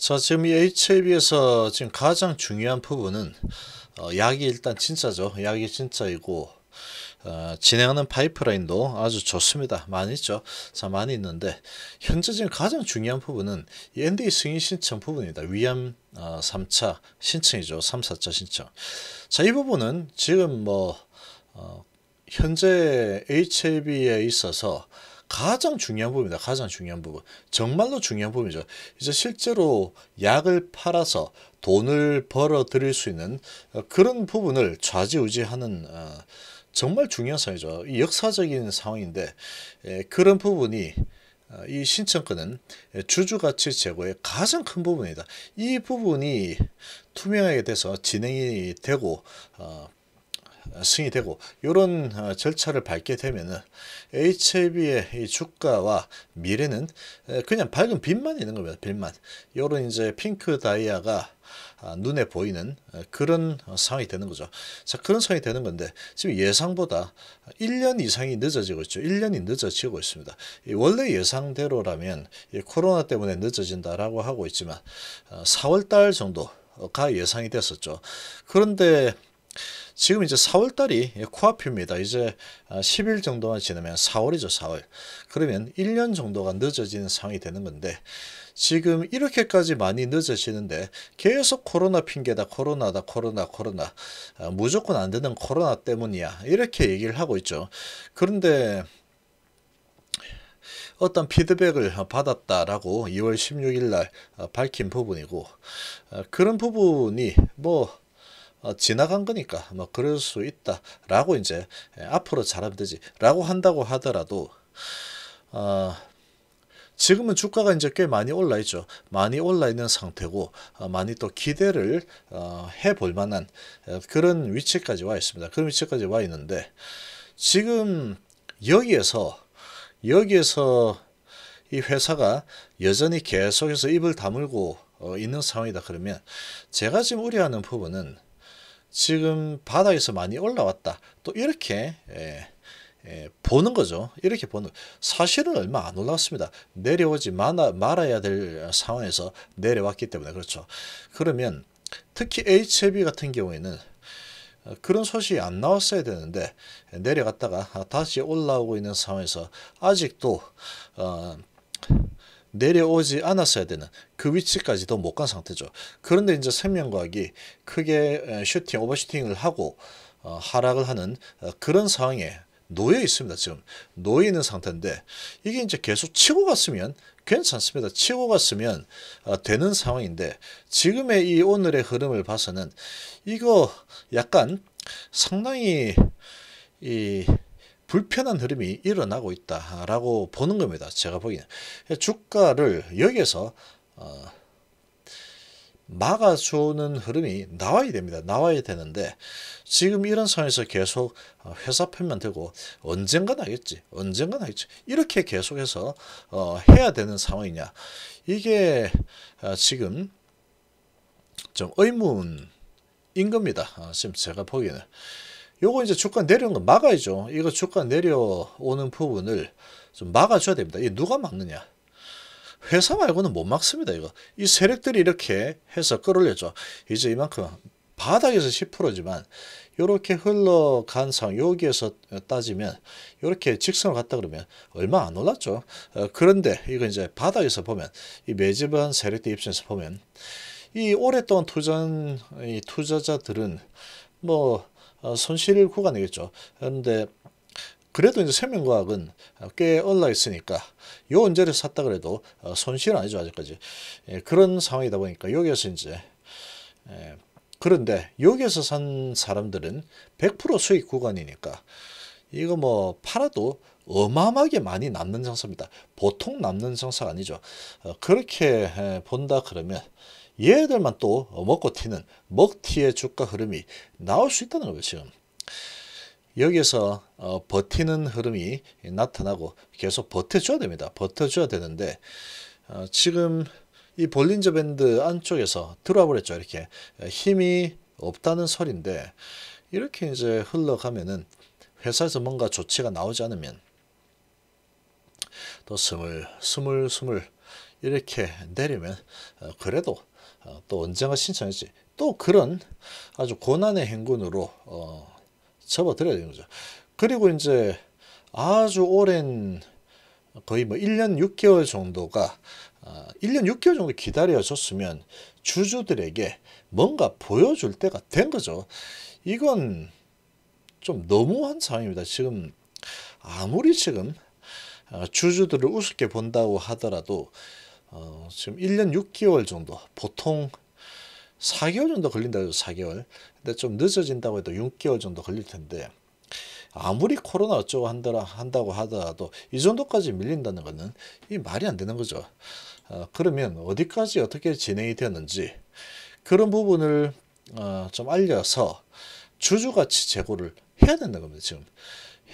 자 지금 이 H에 비에서 지금 가장 중요한 부분은 어, 약이 일단 진짜죠. 약이 진짜이고 어, 진행하는 파이프라인도 아주 좋습니다. 많이 있죠. 자, 많이 있는데 현재 지금 가장 중요한 부분은 NDA 승인 신청 부분입니다. 위암 어, 3차 신청이죠. 3, 4차 신청. 자, 이 부분은 지금 뭐 어, 현재 HLB에 있어서 가장 중요한 부분이다. 가장 중요한 부분. 정말로 중요한 부분이죠. 이제 실제로 약을 팔아서 돈을 벌어 들일 수 있는 어, 그런 부분을 좌지우지하는 어, 정말 중요한 사항이죠. 역사적인 상황인데 그런 부분이 어, 이 신청권은 주주가치 제고의 가장 큰 부분이다. 이 부분이 투명하게 돼서 진행이 되고 승이 되고 이런 어, 절차를 밟게 되면은 HLB의 이 주가와 미래는 그냥 밝은 빛만 있는 겁니다. 빛만. 이런 이제 핑크 다이아가 아, 눈에 보이는 어, 그런 어, 상황이 되는 거죠. 자, 그런 상황이 되는 건데 지금 예상보다 1년 이상이 늦어지고 있죠. 1년이 늦어지고 있습니다. 원래 예상대로라면 코로나 때문에 늦어진다라고 하고 있지만 4월 달 정도가 예상이 됐었죠. 그런데 지금 이제 4월달이 코앞입니다. 이제 10일 아, 정도만 지나면 4월이죠. 4월. 그러면 1년 정도가 늦어지는 상황이 되는 건데 지금 이렇게까지 많이 늦어지는데 계속 코로나 핑계다 코로나다 코로나 코로나 아, 무조건 안 되는 코로나 때문이야 이렇게 얘기를 하고 있죠. 그런데 어떤 피드백을 받았다라고 2월 16일 날 아, 밝힌 부분이고 아, 그런 부분이 뭐 어, 지나간 거니까 뭐 그럴 수 있다라고 이제 예, 앞으로 잘하면 되지라고 한다고 하더라도 어, 지금은 주가가 이제 꽤 많이 올라 있죠. 많이 올라 있는 상태고 어, 많이 또 기대를 어, 해볼 만한 어, 그런 위치까지 와 있습니다. 그런 위치까지 와 있는데 지금 여기에서 여기에서 이 회사가 여전히 계속해서 입을 다물고 어, 있는 상황이다 그러면 제가 지금 우려하는 부분은 지금 바닥에서 많이 올라왔다. 또 이렇게 예, 예, 보는 거죠. 이렇게 보는 사실은 얼마 안 올라왔습니다. 내려오지 말아, 말아야 될 상황에서 내려왔기 때문에 그렇죠. 그러면 특히 h b 같은 경우에는 어, 그런 소식이 안 나왔어야 되는데 내려갔다가 다시 올라오고 있는 상황에서 아직도 어, 내려오지 않았어야 되는 그 위치까지도 못 간 상태죠. 그런데 이제 생명과학이 크게 슈팅, 오버슈팅을 하고 어, 하락을 하는 어, 그런 상황에 놓여 있습니다. 지금 놓여 있는 상태인데 이게 이제 계속 치고 갔으면 괜찮습니다. 치고 갔으면 어, 되는 상황인데 지금의 이 오늘의 흐름을 봐서는 이거 약간 상당히 이 불편한 흐름이 일어나고 있다라고 보는 겁니다. 제가 보기에는 주가를 여기에서 어, 막아주는 흐름이 나와야 됩니다. 나와야 되는데 지금 이런 상황에서 계속 어, 회사 편만 되고 언젠간 하겠지. 언젠간 하겠지. 이렇게 계속해서 어, 해야 되는 상황이냐. 이게 지금 좀 의문인 겁니다. 지금 제가 보기에는. 요거 이제 주가 내려오는 거 막아야죠. 이거 주가 내려오는 부분을 좀 막아줘야 됩니다. 이 누가 막느냐? 회사 말고는 못 막습니다. 이거 이 세력들이 이렇게 해서 끌어올려죠. 이제 이만큼 바닥에서 10%지만 요렇게 흘러간 상 여기에서 따지면 요렇게 직선을 갔다 그러면 얼마 안 올랐죠. 어, 그런데 이거 이제 바닥에서 보면 이 매집한 세력들 입장에서 보면 이 오랫동안 투자한 이 투자자들은 뭐 어, 손실을 구간이겠죠. 그런데 그래도 이제 생명과학은 꽤 올라 있으니까 요 원재를 샀다 그래도 어, 손실은 아니죠 아직까지 예, 그런 상황이다 보니까 여기에서 이제 예, 그런데 여기에서 산 사람들은 100% 수익 구간이니까 이거 뭐 팔아도 어마어마하게 많이 남는 장사입니다 보통 남는 장사가 아니죠 어, 그렇게 예, 본다 그러면 얘들만 또 먹고 튀는 먹튀의 주가 흐름이 나올 수 있다는 거죠 지금. 여기에서 어, 버티는 흐름이 나타나고 계속 버텨줘야 됩니다. 버텨줘야 되는데 어, 지금 이 볼린저 밴드 안쪽에서 들어와 버렸죠. 이렇게 어, 힘이 없다는 설인데 이렇게 이제 흘러가면은 회사에서 뭔가 조치가 나오지 않으면 또 스물 스물 스물 이렇게 내리면 어, 그래도 어, 또 언젠가 신청했지. 또 그런 아주 고난의 행군으로 어, 접어들어야 되는 거죠. 그리고 이제 아주 오랜 거의 뭐 1년 6개월 정도가 어, 1년 6개월 정도 기다려졌으면 주주들에게 뭔가 보여줄 때가 된 거죠. 이건 좀 너무한 상황입니다. 지금 아무리 지금 어, 주주들을 우습게 본다고 하더라도 어, 지금 1년 6개월 정도 보통 4개월 정도 걸린다 해도 4개월 근데 좀 늦어진다고 해도 6개월 정도 걸릴 텐데 아무리 코로나 어쩌고 한다라, 한다고 하더라도 이 정도까지 밀린다는 것은 이 말이 안 되는 거죠. 어, 그러면 어디까지 어떻게 진행이 되었는지 그런 부분을 어, 좀 알려서 주주같이 재고를 해야 된다는 겁니다. 지금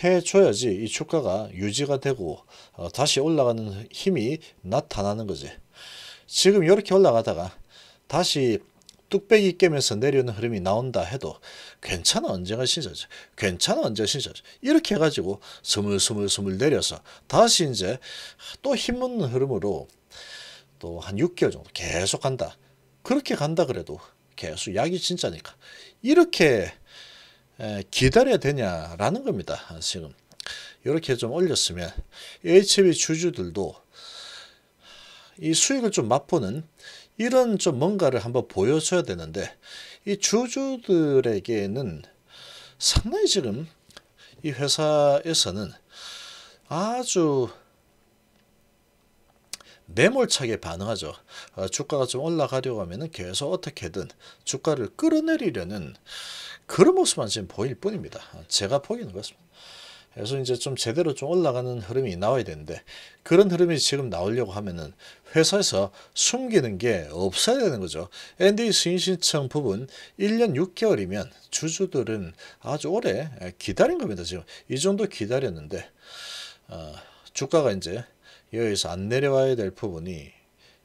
해줘야지 이 주가가 유지가 되고 어, 다시 올라가는 힘이 나타나는 거지. 지금 이렇게 올라가다가 다시 뚝배기 깨면서 내려오는 흐름이 나온다 해도 괜찮아 언젠가신작이죠 괜찮아 언제 시작이죠. 이렇게 해가지고 스물스물스물 내려서 다시 이제 또 힘없는 흐름으로 또 한 6개월 정도 계속 간다. 그렇게 간다 그래도 계속 약이 진짜니까. 이렇게 기다려야 되냐라는 겁니다. 지금 이렇게 좀 올렸으면 HB 주주들도 이 수익을 좀 맛보는 이런 좀 뭔가를 한번 보여줘야 되는데 이 주주들에게는 상당히 지금 이 회사에서는 아주 매몰차게 반응하죠. 어, 주가가 좀 올라가려고 하면 계속 어떻게든 주가를 끌어내리려는 그런 모습만 지금 보일 뿐입니다. 어, 제가 보기는 그렇습니다. 그래서 이제 좀 제대로 좀 올라가는 흐름이 나와야 되는데 그런 흐름이 지금 나오려고 하면은 회사에서 숨기는 게 없어야 되는 거죠. n d 승인신청 부분 1년 6개월이면 주주들은 아주 오래 기다린 겁니다. 지금 이 정도 기다렸는데 어, 주가가 이제 여기서 안 내려와야 될 부분이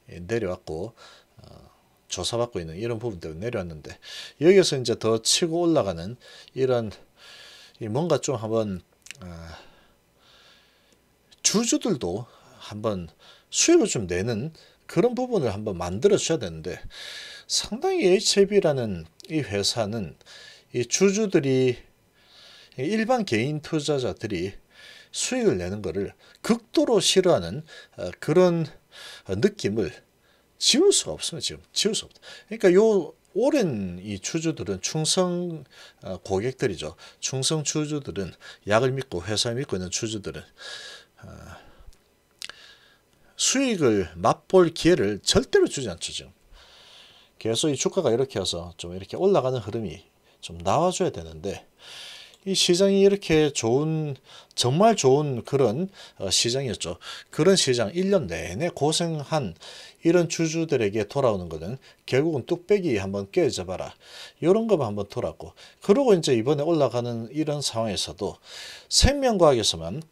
내려왔고 어, 조사받고 있는 이런 부분 때문에 내려왔는데 여기서 이제 더 치고 올라가는 이런 뭔가 좀 한번 어, 주주들도 한번 수익을 좀 내는 그런 부분을 한번 만들어 줘야 되는데 상당히 HB라는 e 이 회사는 이 주주들이 일반 개인 투자자들이 수익을 내는 것을 극도로 싫어하는 어, 그런 어, 느낌을 지울 수가 없습니다. 지금 지울 수 없다. 그러니까 요 오랜 이 주주들은 충성 어, 고객들이죠. 충성 주주들은 약을 믿고 회사를 믿고 있는 주주들은 수익을 맛볼 기회를 절대로 주지 않죠. 지금. 계속 이 주가가 이렇게 해서 좀 이렇게 올라가는 흐름이 좀 나와줘야 되는데 이 시장이 이렇게 좋은 정말 좋은 그런 어, 시장이었죠. 그런 시장 1년 내내 고생한 이런 주주들에게 돌아오는 것은 결국은 뚝배기 한번 깨져봐라. 이런 것만 한번 돌았고 그러고 이제 이번에 올라가는 이런 상황에서도 생명과학에서만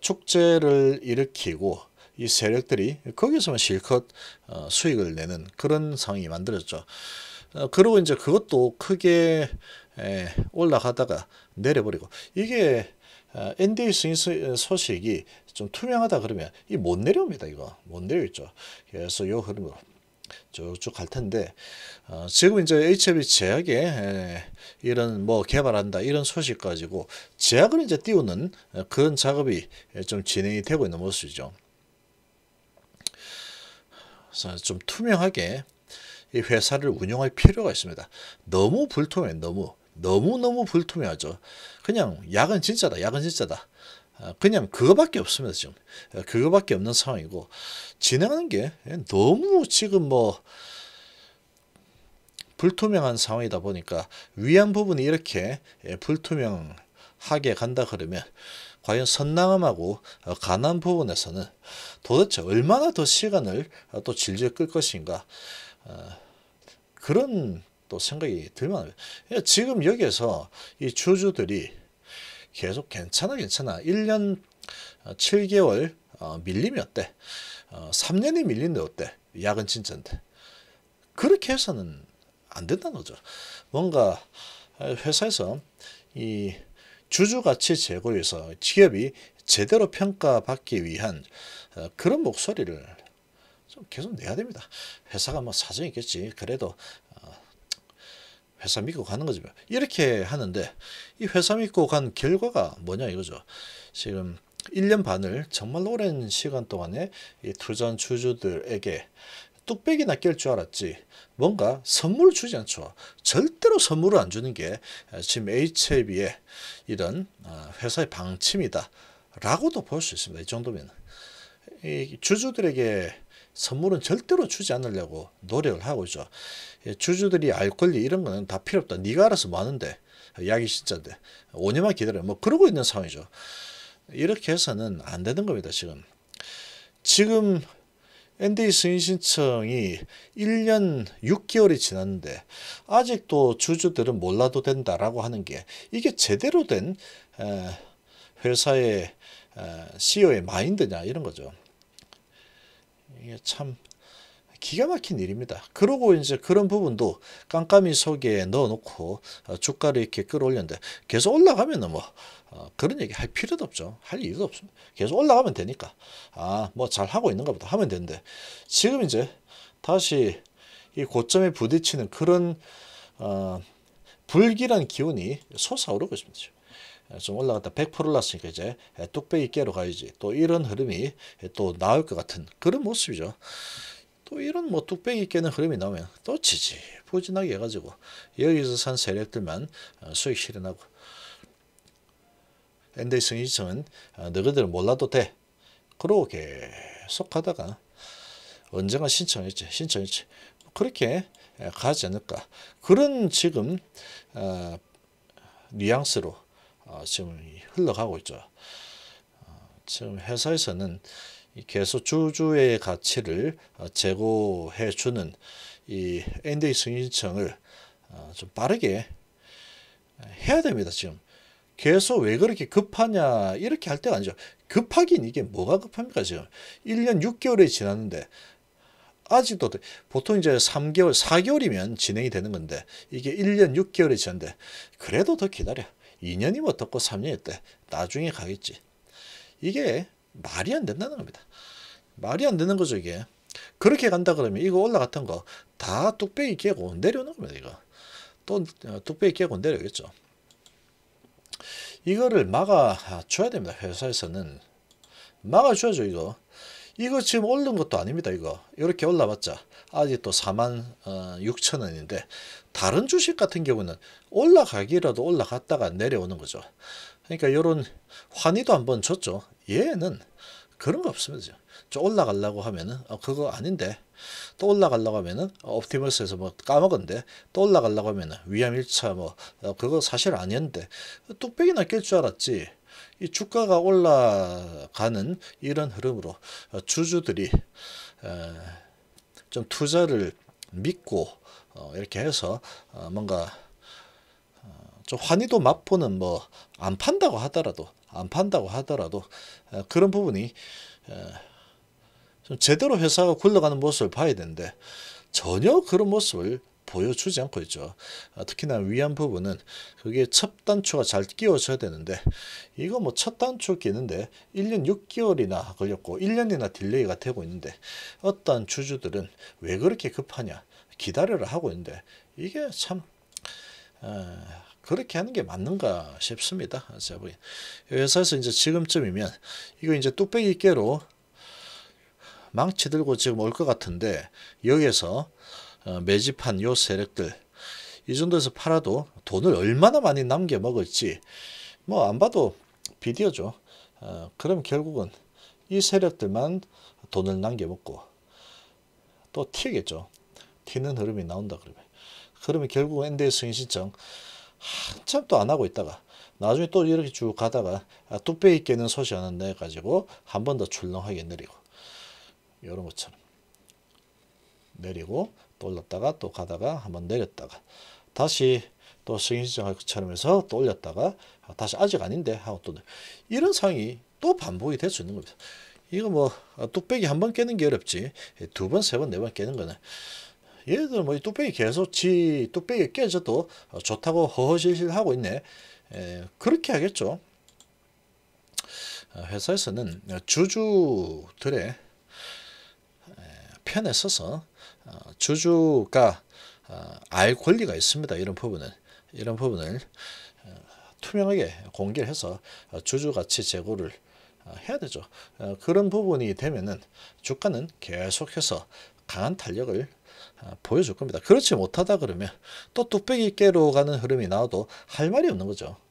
축제를 일으키고 이 세력들이 거기서만 실컷 어, 수익을 내는 그런 상황이 만들어졌죠. 어, 그리고 이제 그것도 크게 올라가다가 내려버리고 이게 아, NDA 승인 소식이 좀 투명하다 그러면 이 못 내려옵니다. 이거 못 내려있죠. 그래서 요 흐름으로 쭉쭉 갈 텐데 어, 지금 이제 HLB 제약에 에, 이런 뭐 개발한다 이런 소식 가지고 제약을 이제 띄우는 어, 그런 작업이 좀 진행이 되고 있는 모습이죠. 그래서 좀 투명하게 이 회사를 운영할 필요가 있습니다. 너무 불투명해 너무 너무너무 불투명하죠. 그냥 약은 진짜다. 약은 진짜다. 아, 그냥 그거밖에 없습니다. 지금 아, 그거밖에 없는 상황이고 진행하는 게 너무 지금 뭐 불투명한 상황이다 보니까 위안 부분이 이렇게 예, 불투명하게 간다 그러면 과연 선남하고 어, 가난 부분에서는 도대체 얼마나 더 시간을 또 질질 끌 것인가 아, 그런 또 생각이 들만 합니다. 그러니까 지금 여기에서 이 주주들이 계속 괜찮아 괜찮아 1년 7개월 어, 어, 밀림이 어때? 3년이 어, 밀린데 어때? 약은 진짜인데 그렇게 해서는 안 된다는 거죠. 뭔가 회사에서 이 주주 가치 제고를 서 기업이 제대로 평가받기 위한 그런 목소리를 좀 계속 내야 됩니다. 회사가 뭐 사정이 있겠지. 그래도 회사 믿고 가는 거죠. 뭐. 이렇게 하는데 이 회사 믿고 간 결과가 뭐냐 이거죠. 지금 1년 반을 정말 오랜 시간 동안에 이 투자한 주주들에게 뚝배기나 깰 줄 알았지 뭔가 선물을 주지 않죠. 절대로 선물을 안 주는 게 지금 HIB의 이런 아, 회사의 방침이다. 라고도 볼 수 있습니다. 이 정도면. 이 주주들에게 선물은 절대로 주지 않으려고 노력을 하고 있죠. 예, 주주들이 알 권리 이런 거는 다 필요 없다. 네가 알아서 많은데 뭐 약이 진짜인데 5년만 기다려. 뭐 그러고 있는 상황이죠. 이렇게 해서는 안 되는 겁니다. 지금 지금 NDA 승인 신청이 1년 6개월이 지났는데 아직도 주주들은 몰라도 된다라고 하는 게 이게 제대로 된 회사의 CEO의 마인드냐 이런 거죠. 이게 참 기가 막힌 일입니다. 그러고 이제 그런 부분도 깜깜이 속에 넣어놓고 어, 주가를 이렇게 끌어올렸는데 계속 올라가면뭐 어, 그런 얘기 할 필요도 없죠. 할 일도 없습니다. 계속 올라가면 되니까. 아, 뭐 잘하고 있는가 보다 하면 되는데 지금 이제 다시 이 고점에 부딪히는 그런 어, 불길한 기운이 솟아오르고 있습니다. 예, 좀 올라갔다 100% 올랐으니까 이제 뚝배기 깨러 가야지. 또 이런 흐름이 또 나올 것 같은 그런 모습이죠. 또 이런 뭐 뚝배기 깨는 흐름이 나오면 또치지 부진하게 해가지고 여기서 산 세력들만 어, 수익 실현하고 엔데이 승희청은 너희들은 몰라도 돼 그러고 계속 하다가 언젠가 신청했지 신청했지 그렇게 가지 않을까 그런 지금 어, 뉘앙스로 어, 지금 흘러가고 있죠 어, 지금 회사에서는 계속 주주의 가치를 어, 제고해 주는 이 NDA 승인청을 어, 좀 빠르게 어, 해야 됩니다. 지금 계속 왜 그렇게 급하냐 이렇게 할 때가 아니죠. 급하긴 이게 뭐가 급합니까 지금 1년 6개월이 지났는데 아직도 보통 이제 3개월 4개월이면 진행이 되는 건데 이게 1년 6개월이 지났는데 그래도 더 기다려 2년이면 어떻고 3년일 때 나중에 가겠지 이게 말이 안 된다는 겁니다. 말이 안 되는 거죠 이게. 그렇게 간다 그러면 이거 올라갔던 거 다 뚝배기 깨고 내려오는 겁니다 이거. 또 어, 뚝배기 깨고 내려오겠죠. 이거를 막아줘야 됩니다 회사에서는. 막아줘야죠 이거. 이거 지금 올른 것도 아닙니다 이거 이렇게 올라봤자 아직도 4만 어, 6천 원인데 다른 주식 같은 경우는 올라가기라도 올라갔다가 내려오는 거죠 그러니까 이런 환희도 한번 줬죠 얘는 그런 거 없으면서 좀 올라가려고 하면은 어, 그거 아닌데 또 올라가려고 하면은 어, 옵티머스에서 뭐 까먹은데 또 올라가려고 하면은 위암 1차 뭐 어, 그거 사실 아니었는데 뚝배기나 깰 줄 알았지 이 주가가 올라가는 이런 흐름으로 어, 주주들이 에, 어, 좀 투자를 믿고 어, 이렇게 해서 어, 뭔가 어, 좀 환희도 맛보는 뭐 안 판다고 하더라도 안 판다고 하더라도 어, 그런 부분이 어, 좀 제대로 회사가 굴러가는 모습을 봐야 되는데 전혀 그런 모습을 보여주지 않고 있죠. 아, 특히나 위안 부분은 그게 첫 단추가 잘 끼워져야 되는데 이거 뭐 첫 단추 끼는데 1년 6개월이나 걸렸고 1년이나 딜레이가 되고 있는데 어떤 주주들은 왜 그렇게 급하냐 기다려라 하고 있는데 이게 참 어, 그렇게 하는 게 맞는가 싶습니다. 제가 회사에서 이제 지금쯤이면 이거 이제 뚝배기 깨로 망치 들고 지금 올 것 같은데 여기에서 어, 매집한 요 세력들 이 정도에서 팔아도 돈을 얼마나 많이 남겨 먹을지 뭐 안 봐도 비디오죠. 어, 그럼 결국은 이 세력들만 돈을 남겨 먹고 또 튀겠죠. 튀는 흐름이 나온다 그러면 그러면 결국 NDS 승인 신청 한참 또 안 하고 있다가 나중에 또 이렇게 쭉 가다가 아, 뚝배기 깨는 소식 하나 내가지고 한 번 더 출렁하게 내리고 이런 것처럼 내리고 또 올랐다가 또 가다가 한 번 내렸다가 다시 또 승인신청할 것처럼 해서 또 올렸다가 아, 다시 아직 아닌데 하고 또 이런 상황이 또 반복이 될 수 있는 겁니다. 이거 뭐 아, 뚝배기 한 번 깨는 게 어렵지 두 번, 세 번, 네 번 깨는 거는 얘들 뭐이 뚝배기 계속 지 뚝배기 깨져도 좋다고 허허실실 하고 있네. 에, 예, 그렇게 하겠죠. 어, 회사에서는 주주들의 편에 서서 어, 주주가 어, 알 권리가 있습니다. 이런 부분은 이런 부분을 투명하게 공개를 해서 주주 가치 제고를 해야 되죠. 그런 부분이 되면은 주가는 계속해서 강한 탄력을 아, 보여줄 겁니다. 그렇지 못하다 그러면 또 뚝배기 깨로 가는 흐름이 나와도 할 말이 없는 거죠.